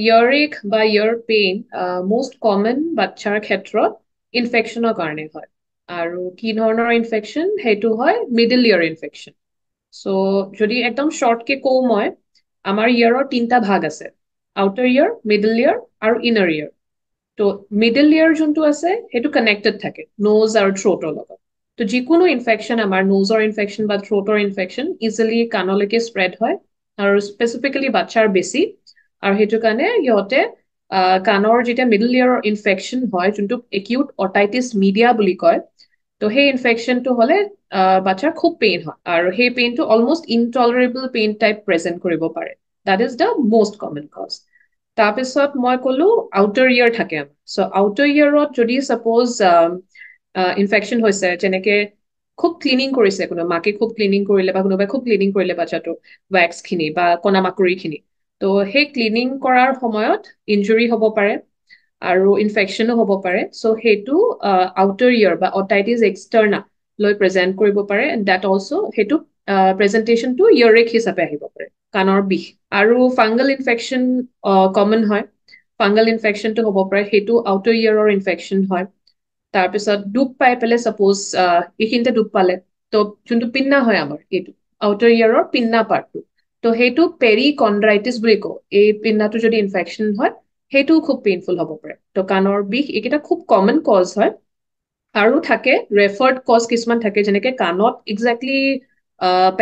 ইয়ৰিক বা ইয়ৰ pain most common বাচ্চাৰ ক্ষেত্ৰত ইনফেকশ্যনৰ কাৰণে হয় আৰু কি ধৰণৰ ইনফেকশ্যন সেইটো হয় মিডিল ইয়াৰ ইনফেকশ্যন চ' যদি একদম শ্বৰ্টকে কওঁ মই আমাৰ ইয়াৰৰ তিনিটা ভাগ আছে আউটাৰ ইয়াৰ মিডিল ইয়াৰ আৰু ইনাৰ ইয়াৰ ত' মিডিল ইয়াৰ যোনটো আছে সেইটো কানেক্টেড থাকে নোজ আৰু থ্ৰ'টৰ লগত ত' যিকোনো ইনফেকশ্যন আমাৰ নোজৰ ইনফেকশ্যন বা থ্ৰ'টৰ ইনফেকশ্যন ইজিলি কাণলৈকে স্প্ৰেড হয় আৰু স্পেচিফিকেলি বাচ্চাৰ বেছি আৰু সেইটো কাৰণে সিহঁতে কাণৰ যেতিয়া মিডল ইয়াৰৰ ইনফেকশ্যন হয় যোনটো একিউট অটাইটিছ মিডিয়া বুলি কয় ত' সেই ইনফেকশ্যনটো হ'লে বাচ্চাৰ খুব পেইন হয় আৰু সেই পেইনটো almost intolerable pain type present কৰিব পাৰে that is the most common cause তাৰপিছত মই কলো আউটাৰ ইয়াৰ থাকে চ' আউটাৰ ইয়াৰত যদি চাপ'জ ইনফেকশ্যন হৈছে যেনেকৈ খুব ক্লিনিং কৰিছে কোনোবা মাকে খুব ক্লিনিং কৰিলে বা কোনোবাই খুব ক্লিনিং কৰিলে বাচ্চাটো ৱেক্সখিনি বা কণা মাকৰিখিনি তো সেই ক্লিনিং কৰাৰ সময়ত ইঞ্জুৰি হ'ব পাৰে আৰু ইনফেকশ্যনো হ'ব পাৰে চ' সেইটো আউটাৰ ইয়াৰ বা অটাইটিজ এক্সটাৰ্না লৈ প্ৰেজেণ্ট কৰিব পাৰে এণ্ড ডেট অলছ' সেইটো প্ৰেজেণ্টেশ্যনটো ইয়াৰেক হিচাপে আহিব পাৰে কাণৰ বিষ আৰু ফাংগাল ইনফেকশ্যন কমন হয় ফাংগাল ইনফেকশ্যনটো হ'ব পাৰে সেইটো আউটাৰ ইয়াৰৰ ইনফেকশ্যন হয় তাৰপিছত ডুব পাই পেলাই চাপ'জ এইখিনিতে ডুব পালে ত' যোনটো পিন্না হয় আমাৰ সেইটো আউটাৰ ইয়াৰৰ পিন্না পাৰ্টটো তো সেইটো পেৰি কনড্ৰাইটিছ বুলি কওঁ এই পিন্ধাটো যদি ইনফেকশ্যন হয় সেইটোও খুব পেইনফুল হ'ব পাৰে তো কাণৰ বিষ এইকেইটা খুব কমন কজ হয় আৰু থাকে ৰেফাৰ্ড কজ কিছুমান থাকে যেনেকে কাণত একজেক্টলি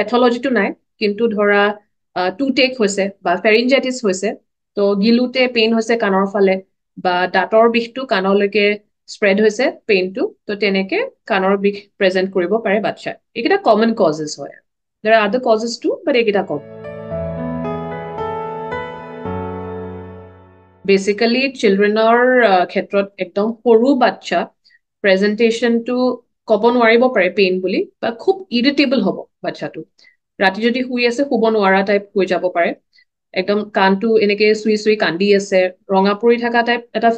পেথলজিটো নাই কিন্তু ধৰা টু টেক হৈছে বা ফেৰিনজাইটিছ হৈছে তো গিলোতে পেইন হৈছে কাণৰ ফালে বা দাঁতৰ বিষটো কাণলৈকে স্প্ৰেড হৈছে পেইনটো তো তেনেকে কাণৰ বিষ প্ৰেজেণ্ট কৰিব পাৰে বাচ্চাই এইকেইটা কমন কজেছ হয় ধৰা আদাৰ কজেছটো বাট এইকেইটা কম বেচিকেলি চিলড্ৰেনৰ ক্ষেত্ৰত একদম সৰু বাচ্ছা প্ৰেজেণ্টেশ্যনটো ক'ব নোৱাৰিব পাৰে পেইন বুলি বা খুব ইৰিটেবল হ'ব বাচ্ছাটো ৰাতি যদি শুই আছে শুব নোৱাৰা টাইপ হৈ যাব পাৰে একদম কাণটো এনেকে চুই চুই কান্দি আছে ৰঙা পৰি থকা টাইপ এটা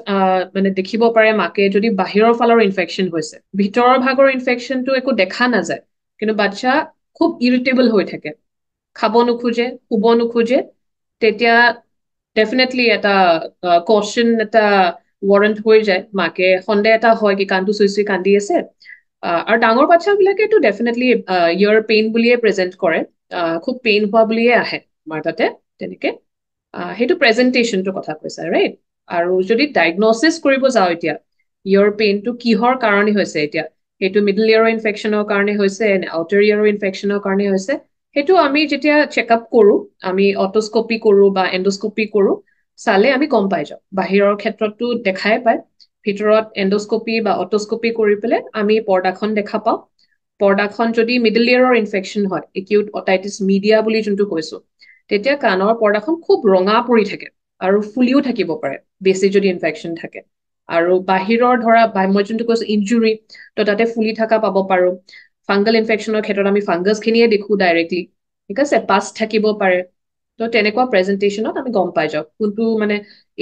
মানে দেখিব পাৰে মাকে যদি বাহিৰৰ ফালৰ ইনফেকশ্যন হৈছে ভিতৰৰ ভাগৰ ইনফেকশ্যনটো একো দেখা নাযায় কিন্তু বাচ্ছা খুব ইৰিটেবল হৈ থাকে খাব নোখোজে শুব নোখোজে তেতিয়া ডেফিনেটলি এটা কোৱেশ্যন এটা ৱাৰেণ্ট হৈ যায় মাকে সন্দেহ এটা হয় কি কাণটো চুই চুই কান্দি আছে আৰু ডাঙৰ বাচ্ছাবিলাকেতো ডেফিনেটলি ইয়াৰ পেইন বুলিয়ে প্ৰেজেণ্ট কৰে খুব পেইন হোৱা বুলিয়ে আহে আমাৰ তাতে তেনেকে সেইটো প্ৰেজেণ্টেশ্যনটোৰ কথা কৈছা ৰাইট আৰু যদি ডায়গনচিছ কৰিব যাওঁ এতিয়া ইয়াৰ পেইনটো কিহৰ কাৰণে হৈছে এতিয়া সেইটো মিডল ইয়াৰৰ ইনফেকশ্যনৰ কাৰণে হৈছে এণ্ড আউটাৰ ইয়াৰৰ ইনফেকশ্যনৰ কাৰণে হৈছে সেইটো আমি যেতিয়া চেক আপ কৰোঁ আমি অটোস্কপি কৰোঁ বা এণ্ডস্কপি কৰোঁ চালে আমি গম পাই যাওঁ বাহিৰৰ ক্ষেত্ৰততো দেখাই পায় ভিতৰত এণ্ডস্কপি বা অটোস্কপি কৰি পেলাই আমি পৰ্দাখন দেখা পাওঁ পৰ্দাখন যদি মিডিল ইয়েৰৰ ইনফেকশ্যন হয় একিউট অটাইটিছ মিডিয়া বুলি যোনটো কৈছোঁ তেতিয়া কাণৰ পৰ্দাখন খুব ৰঙা পৰি থাকে আৰু ফুলিও থাকিব পাৰে বেছি যদি ইনফেকশ্যন থাকে আৰু বাহিৰৰ ধৰা মই যোনটো কৈছোঁ ইঞ্জুৰি তো তাতে ফুলি থকা পাব পাৰোঁ ফাংগাল ইনফেকশ্যনৰ ক্ষেত্ৰত আমি ফাংগাছখিনিয়ে দেখোঁ ডাইৰেক্টলি ঠিক আছে পাছ থাকিব পাৰে তো তেনেকুৱা প্ৰেজেণ্টেশ্যনত আমি গম পাই যাওঁ কোনটো মানে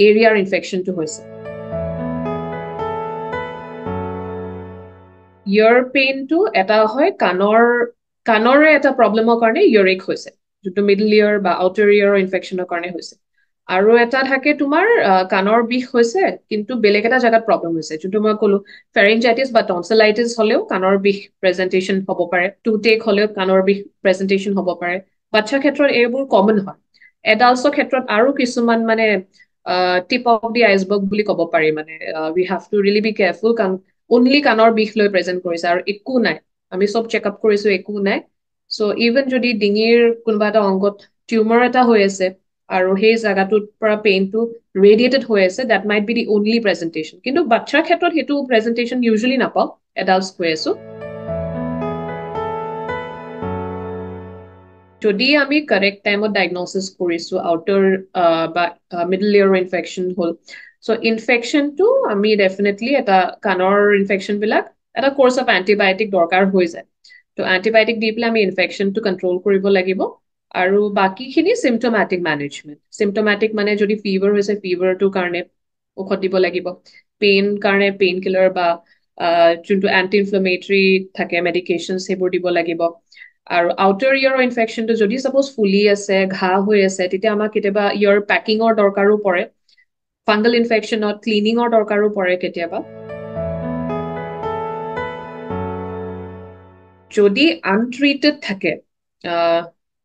এৰিয়াৰ ইনফেকশ্যনটো হৈছে ইয়াৰ পেইনটো এটা হয় কাণৰ কাণৰে এটা প্ৰব্লেমৰ কাৰণে ইয়াৰেক হৈছে যোনটো মিডল ইয়াৰ বা আউটাৰ ইয়াৰৰ ইনফেকশ্যনৰ কাৰণে হৈছে আৰু এটা থাকে তোমাৰ কাণৰ বিষ হৈছে কিন্তু বেলেগ এটা জেগাত প্ৰব্লেম হৈছে যোনটো মই ক'লো ফেৰেঞ্জাইটিছ বা টনচেলাইটিছ হ'লেও কাণৰ বিষ প্ৰেজেণ্টেশ্যন হ'ব পাৰে টু টেক হ'লেও কাণৰ বিষ প্ৰেজেণ্টেশ্যন হ'ব পাৰে বাচ্ছাৰ ক্ষেত্ৰত এইবোৰ কমন হয় এডাল্টছৰ ক্ষেত্ৰত আৰু কিছুমান মানে টিপ অফ দি আইচবৰ্গ বুলি ক'ব পাৰি মানে we have to really be careful কাৰণ অনলি কাণৰ বিষ লৈ প্ৰেজেণ্ট কৰিছে আৰু একো নাই আমি চব চেকআপ কৰিছোঁ একো নাই চ' ইভেন যদি ডিঙিৰ কোনোবা এটা অংগত টিউমাৰ এটা হৈ আছে আৰু সেই জাগাটোৰ পৰা পেইনটো ৰেডিয়েটেড হৈ আছে that might be the only presentation কিন্তু বাচ্ছাৰ ক্ষেত্ৰত সেইটো প্ৰেজেণ্টেশ্যন ইউজুৱেলি নাপাওঁ এডাল্টছ কৈ আছো যদি আমি কাৰেক্ট টাইমত ডায়গনচিছ কৰিছোঁ আউটাৰ বা মিডল ইয়াৰ ইনফেকশ্যন হ'ল চ' ইনফেকশ্যনটো আমি ডেফিনেটলি এটা কাণৰ ইনফেকশ্যনবিলাক এটা কৰ্চ অফ এণ্টিবায়'টিক দৰকাৰ হৈ যায় ত' এণ্টিবায়'টিক দি পেলাই আমি ইনফেকশ্যনটো কণ্ট্ৰল কৰিব লাগিব আৰু বাকীখিনি চিমটমেটিক মেনেজমেণ্ট চিমটমেটিক মানে যদি ফিভাৰ হৈছে ফিভাৰটোৰ কাৰণে ঔষধ দিব লাগিব পেইন কাৰণে পেইন কিলাৰ বা যোনটো এণ্টি ইনফ্লামেটৰী থাকে মেডিকেশ্যন সেইবোৰ দিব লাগিব আৰু আউটাৰ ইয়াৰৰ ইনফেকশ্যনটো যদি চাপ'জ ফুলি আছে ঘাঁহ হৈ আছে তেতিয়া আমাক কেতিয়াবা ইয়াৰ পেকিঙৰ দৰকাৰো পৰে ফাংগাল ইনফেকশ্যনত ক্লিনিঙৰ দৰকাৰো পৰে কেতিয়াবা যদি আনট্ৰিটেড থাকে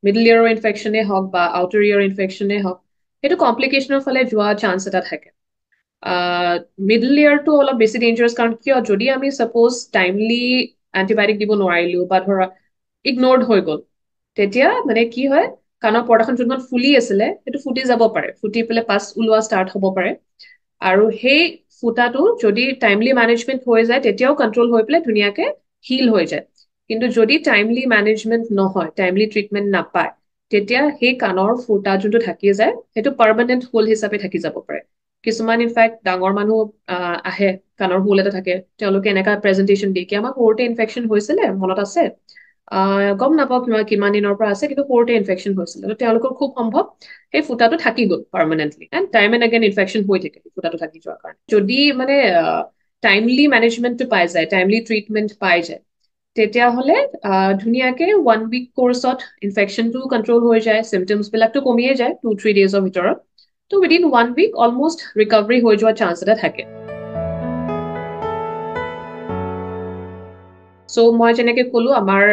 মিডল ইয়াৰৰ ইনফেকশ্যনেই হওক বা আউটাৰ ইয়াৰ ইনফেকশ্যনেই হওক সেইটো কমপ্লিকেশ্যনৰ ফালে যোৱা চান্স এটা থাকে মিডল ইয়াৰটো অলপ বেছি ডেঞ্জাৰাছ কাৰণ কিয় যদি আমি ছাপ'জ টাইমলি এণ্টিবায়'টিক দিব নোৱাৰিলোঁ বা ধৰা ইগন'ৰ্ড হৈ গ'ল তেতিয়া মানে কি হয় কাণৰ পৰ্দাখন যোনখন ফুলি আছিলে সেইটো ফুটি যাব পাৰে ফুটি পেলাই পাছ ওলোৱা ষ্টাৰ্ট হ'ব পাৰে আৰু সেই ফুটাটো যদি টাইমলি মেনেজমেণ্ট হৈ যায় তেতিয়াও কণ্ট্ৰল হৈ পেলাই ধুনীয়াকৈ হিল হৈ যায় কিন্তু যদি টাইমলি মেনেজমেণ্ট নহয় টাইমলি ট্ৰিটমেণ্ট নাপায় তেতিয়া সেই কাণৰ ফুটা যোনটো থাকি যায় সেইটো পাৰ্মানেণ্ট হোল হিচাপে থাকি যাব পাৰে কিছুমান ইনফেক্ট ডাঙৰ মানুহ আহে কাণৰ হোল এটা থাকে তেওঁলোকে এনেকা প্ৰেজেণ্টেশ্যন দিয়ে কি আমাক সৰুতে ইনফেকশ্যন হৈছিলে মনত আছে গম নাপাওঁ কিমান কিমান দিনৰ পৰা আছে কিন্তু সৰুতে ইনফেকশ্যন হৈছিলে ত' তেওঁলোকৰ খুব সম্ভৱ সেই ফুটাটো থাকি গ'ল permanently and time and again infection হৈ থাকে ফুটাটো থাকি যোৱাৰ কাৰণে যদি মানে টাইমলি মেনেজমেণ্টটো পাই যায় টাইমলি ট্ৰিটমেণ্ট পাই যায় তেতিয়াহ'লে ধুনীয়াকৈ ওৱান উইক কৰ্চত ইনফেকশ্যনটো কণ্ট্ৰল হৈ যায় চিম্পটমছবিলাকতো কমিয়ে যায় টু থ্ৰী ডেইজৰ ভিতৰত তো within one week almost recovery হৈ যোৱাৰ চান্স এটা থাকে চ' মই যেনেকে কলো আমাৰ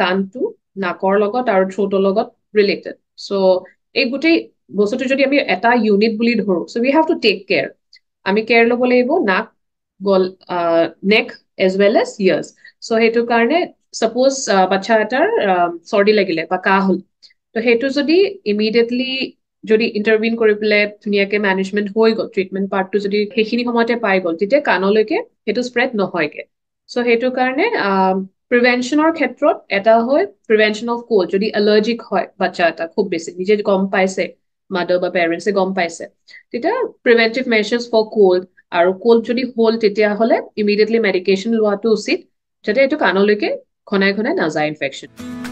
কাণটো নাকৰ লগত আৰু থ্ৰ'টৰ লগত ৰিলেটেড চ' এই গোটেই বস্তুটো যদি আমি এটা ইউনিট বুলি ধৰোঁ so' we have to take care আমি কেয়াৰ ল'ব লাগিব নাক গল neck as well as ears so' সেইটো কাৰণে চাপ'জ uh, বাচ্চা এটাৰ um, চৰ্দি লাগিলে বা কাহ হ'ল ত' সেইটো যদি ইমিডিয়েটলি যদি ইণ্টাৰভিউ কৰি পেলাই ধুনীয়াকৈ মেনেজমেণ্ট হৈ গ'ল ট্ৰিটমেণ্ট পাৰ্টটো যদি সেইখিনি সময়তে পাই গ'ল তেতিয়া কাণলৈকে সেইটো স্প্ৰেড নহয়গৈ চ' সেইটো কাৰণে প্ৰিভেনশ্যনৰ um, ক্ষেত্ৰত এটা হয় প্ৰিভেনশ্যন অফ ক'ল্ড যদি এলাৰ্জিক হয় বাচ্ছা এটা খুব বেছি নিজে গম পাইছে মাদাৰ বা পেৰেণ্টছে গম পাইছে তেতিয়া প্ৰিভেণ্টিভ মেজাৰ্ছ ফৰ ক'ল্ড আৰু কল্ড যদি হ'ল তেতিয়াহ'লে ইমিডিয়েটলি মেডিকেশ্যন লোৱাটো উচিত যাতে এইটো কাণলৈকে ঘনাই ঘনাই নাযায় ইনফেকশ্যন